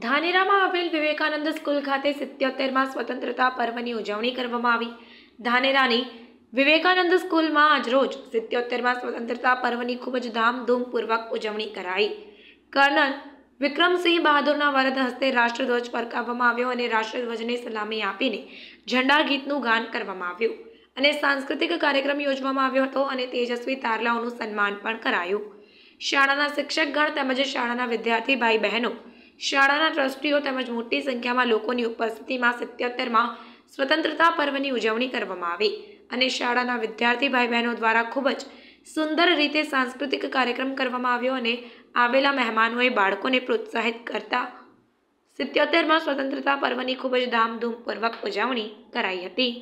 ધાનેરામાં આવેલ વિવેકાનંદ સ્કૂલ ખાતે સિત્યોતેરમાં સ્વતંત્રતા પર્વની ઉજવણી કરવામાં આવી ધાનેરાની વિવેકાનંદ સ્કૂલમાં આજરોજ સિત્યોતેરમાં સ્વતંત્રતા પર્વની ખૂબ જ ધામધૂમપૂર્વક ઉજવણી કરાઈ કર્નલ વિક્રમસિંહ બહાદુરના વરદ હસ્તે રાષ્ટ્રધ્વજ પરકાવવામાં આવ્યો અને રાષ્ટ્રધ્વજને સલામી આપીને ઝંડા ગીતનું ગાન કરવામાં આવ્યું અને સાંસ્કૃતિક કાર્યક્રમ યોજવામાં આવ્યો હતો અને તેજસ્વી તારલાઓનું સન્માન પણ કરાયું શાળાના શિક્ષકગણ તેમજ શાળાના વિદ્યાર્થી ભાઈ બહેનો શાળાના ટ્રસ્ટીઓ તેમજ મોટી સંખ્યામાં લોકોની ઉપસ્થિતિમાં સિત્યોતેરમાં સ્વતંત્રતા પર્વની ઉજવણી કરવામાં આવી અને શાળાના વિદ્યાર્થી ભાઈ બહેનો દ્વારા ખૂબ જ સુંદર રીતે સાંસ્કૃતિક કાર્યક્રમ કરવામાં આવ્યો અને આવેલા મહેમાનોએ બાળકોને પ્રોત્સાહિત કરતા સિત્યોતેરમાં સ્વતંત્રતા પર્વની ખૂબ જ ધામધૂમપૂર્વક ઉજવણી કરાઈ હતી